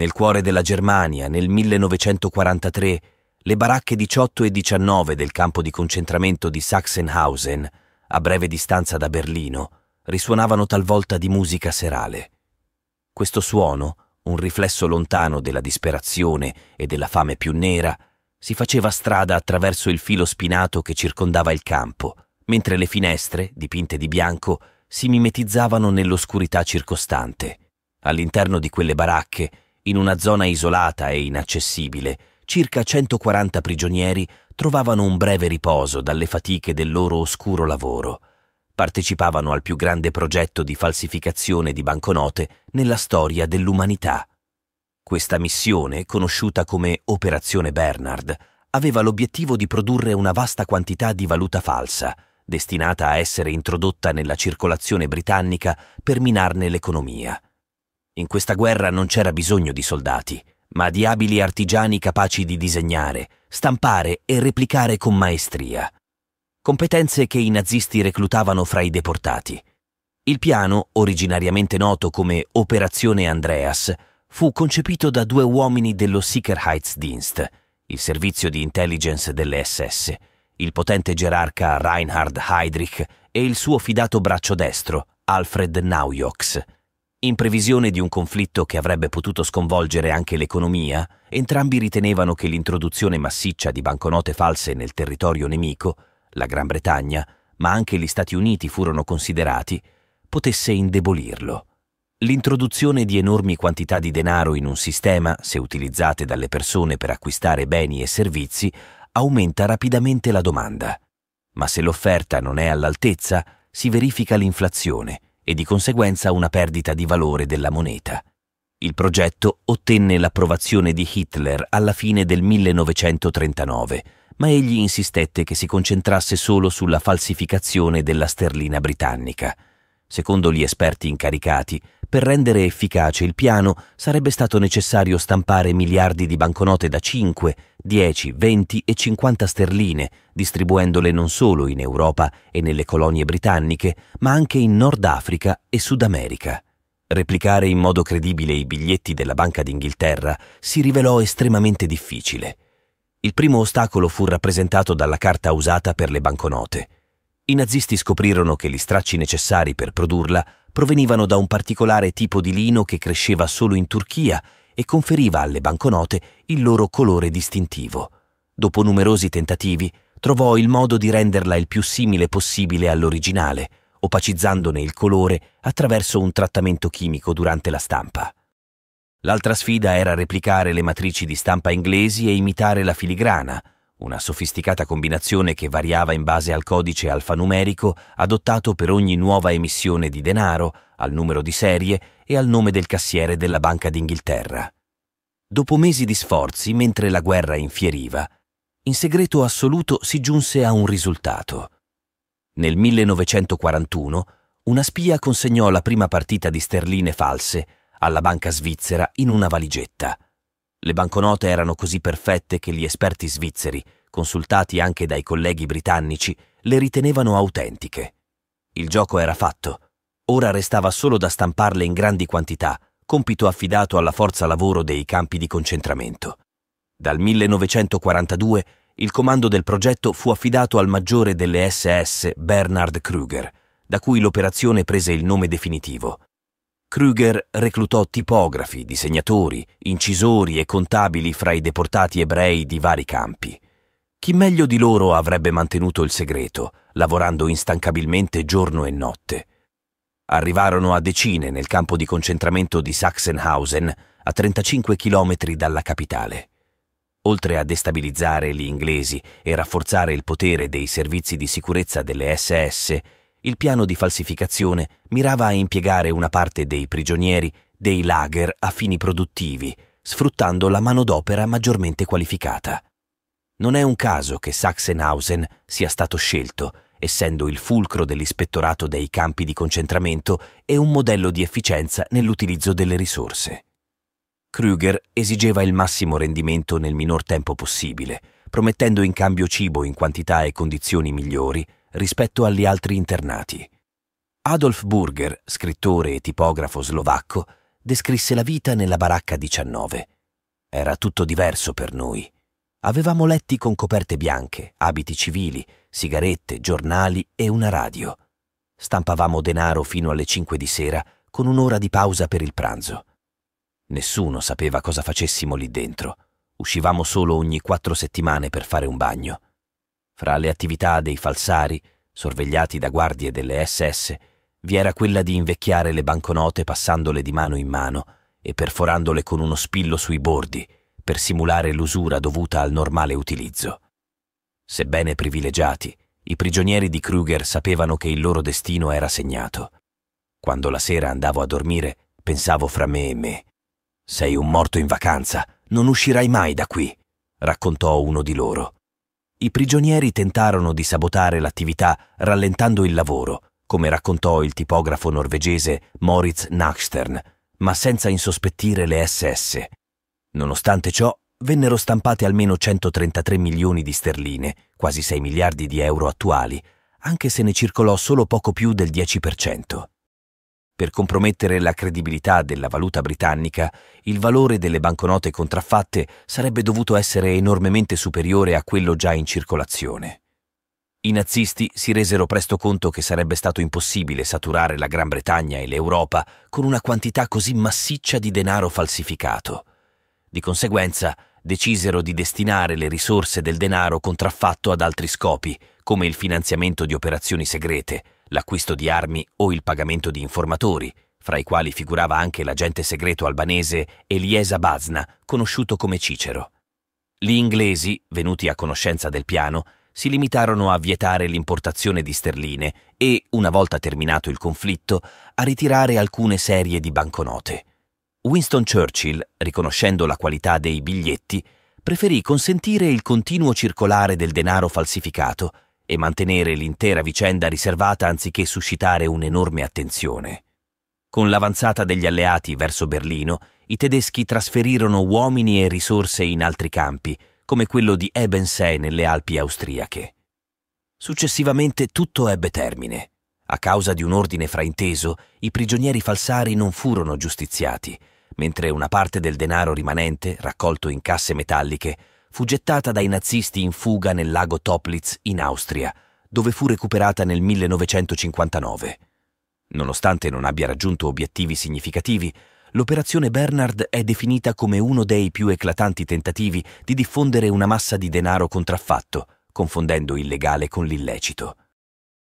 Nel cuore della Germania, nel 1943, le baracche 18 e 19 del campo di concentramento di Sachsenhausen, a breve distanza da Berlino, risuonavano talvolta di musica serale. Questo suono, un riflesso lontano della disperazione e della fame più nera, si faceva strada attraverso il filo spinato che circondava il campo, mentre le finestre, dipinte di bianco, si mimetizzavano nell'oscurità circostante. All'interno di quelle baracche in una zona isolata e inaccessibile, circa 140 prigionieri trovavano un breve riposo dalle fatiche del loro oscuro lavoro. Partecipavano al più grande progetto di falsificazione di banconote nella storia dell'umanità. Questa missione, conosciuta come Operazione Bernard, aveva l'obiettivo di produrre una vasta quantità di valuta falsa, destinata a essere introdotta nella circolazione britannica per minarne l'economia. In questa guerra non c'era bisogno di soldati, ma di abili artigiani capaci di disegnare, stampare e replicare con maestria. Competenze che i nazisti reclutavano fra i deportati. Il piano, originariamente noto come Operazione Andreas, fu concepito da due uomini dello Sicherheitsdienst, il servizio di intelligence delle SS, il potente gerarca Reinhard Heydrich e il suo fidato braccio destro, Alfred Naujoks. In previsione di un conflitto che avrebbe potuto sconvolgere anche l'economia, entrambi ritenevano che l'introduzione massiccia di banconote false nel territorio nemico, la Gran Bretagna, ma anche gli Stati Uniti furono considerati, potesse indebolirlo. L'introduzione di enormi quantità di denaro in un sistema, se utilizzate dalle persone per acquistare beni e servizi, aumenta rapidamente la domanda. Ma se l'offerta non è all'altezza, si verifica l'inflazione – e di conseguenza una perdita di valore della moneta. Il progetto ottenne l'approvazione di Hitler alla fine del 1939, ma egli insistette che si concentrasse solo sulla falsificazione della sterlina britannica – Secondo gli esperti incaricati, per rendere efficace il piano sarebbe stato necessario stampare miliardi di banconote da 5, 10, 20 e 50 sterline, distribuendole non solo in Europa e nelle colonie britanniche, ma anche in Nord Africa e Sud America. Replicare in modo credibile i biglietti della Banca d'Inghilterra si rivelò estremamente difficile. Il primo ostacolo fu rappresentato dalla carta usata per le banconote i nazisti scoprirono che gli stracci necessari per produrla provenivano da un particolare tipo di lino che cresceva solo in Turchia e conferiva alle banconote il loro colore distintivo. Dopo numerosi tentativi, trovò il modo di renderla il più simile possibile all'originale, opacizzandone il colore attraverso un trattamento chimico durante la stampa. L'altra sfida era replicare le matrici di stampa inglesi e imitare la filigrana, una sofisticata combinazione che variava in base al codice alfanumerico adottato per ogni nuova emissione di denaro, al numero di serie e al nome del cassiere della Banca d'Inghilterra. Dopo mesi di sforzi, mentre la guerra infieriva, in segreto assoluto si giunse a un risultato. Nel 1941 una spia consegnò la prima partita di sterline false alla banca svizzera in una valigetta. Le banconote erano così perfette che gli esperti svizzeri, consultati anche dai colleghi britannici, le ritenevano autentiche. Il gioco era fatto. Ora restava solo da stamparle in grandi quantità, compito affidato alla forza lavoro dei campi di concentramento. Dal 1942 il comando del progetto fu affidato al maggiore delle SS Bernard Kruger, da cui l'operazione prese il nome definitivo. Kruger reclutò tipografi, disegnatori, incisori e contabili fra i deportati ebrei di vari campi. Chi meglio di loro avrebbe mantenuto il segreto, lavorando instancabilmente giorno e notte. Arrivarono a decine nel campo di concentramento di Sachsenhausen, a 35 chilometri dalla capitale. Oltre a destabilizzare gli inglesi e rafforzare il potere dei servizi di sicurezza delle SS, il piano di falsificazione mirava a impiegare una parte dei prigionieri dei lager a fini produttivi, sfruttando la manodopera maggiormente qualificata. Non è un caso che Sachsenhausen sia stato scelto, essendo il fulcro dell'ispettorato dei campi di concentramento e un modello di efficienza nell'utilizzo delle risorse. Krüger esigeva il massimo rendimento nel minor tempo possibile, promettendo in cambio cibo in quantità e condizioni migliori rispetto agli altri internati. Adolf Burger, scrittore e tipografo slovacco, descrisse la vita nella baracca 19. Era tutto diverso per noi. Avevamo letti con coperte bianche, abiti civili, sigarette, giornali e una radio. Stampavamo denaro fino alle 5 di sera con un'ora di pausa per il pranzo. Nessuno sapeva cosa facessimo lì dentro. Uscivamo solo ogni quattro settimane per fare un bagno. Fra le attività dei falsari, sorvegliati da guardie delle SS, vi era quella di invecchiare le banconote passandole di mano in mano e perforandole con uno spillo sui bordi per simulare l'usura dovuta al normale utilizzo. Sebbene privilegiati, i prigionieri di Kruger sapevano che il loro destino era segnato. Quando la sera andavo a dormire, pensavo fra me e me. Sei un morto in vacanza, non uscirai mai da qui, raccontò uno di loro i prigionieri tentarono di sabotare l'attività rallentando il lavoro, come raccontò il tipografo norvegese Moritz Nachstern, ma senza insospettire le SS. Nonostante ciò, vennero stampate almeno 133 milioni di sterline, quasi 6 miliardi di euro attuali, anche se ne circolò solo poco più del 10% per compromettere la credibilità della valuta britannica, il valore delle banconote contraffatte sarebbe dovuto essere enormemente superiore a quello già in circolazione. I nazisti si resero presto conto che sarebbe stato impossibile saturare la Gran Bretagna e l'Europa con una quantità così massiccia di denaro falsificato. Di conseguenza, decisero di destinare le risorse del denaro contraffatto ad altri scopi, come il finanziamento di operazioni segrete, l'acquisto di armi o il pagamento di informatori, fra i quali figurava anche l'agente segreto albanese Eliesa Bazna, conosciuto come Cicero. Gli inglesi, venuti a conoscenza del piano, si limitarono a vietare l'importazione di sterline e, una volta terminato il conflitto, a ritirare alcune serie di banconote. Winston Churchill, riconoscendo la qualità dei biglietti, preferì consentire il continuo circolare del denaro falsificato e mantenere l'intera vicenda riservata anziché suscitare un'enorme attenzione. Con l'avanzata degli alleati verso Berlino, i tedeschi trasferirono uomini e risorse in altri campi, come quello di Ebensee nelle Alpi austriache. Successivamente tutto ebbe termine. A causa di un ordine frainteso, i prigionieri falsari non furono giustiziati, mentre una parte del denaro rimanente, raccolto in casse metalliche, fu gettata dai nazisti in fuga nel lago Toplitz in Austria, dove fu recuperata nel 1959. Nonostante non abbia raggiunto obiettivi significativi, l'operazione Bernard è definita come uno dei più eclatanti tentativi di diffondere una massa di denaro contraffatto, confondendo il legale con l'illecito.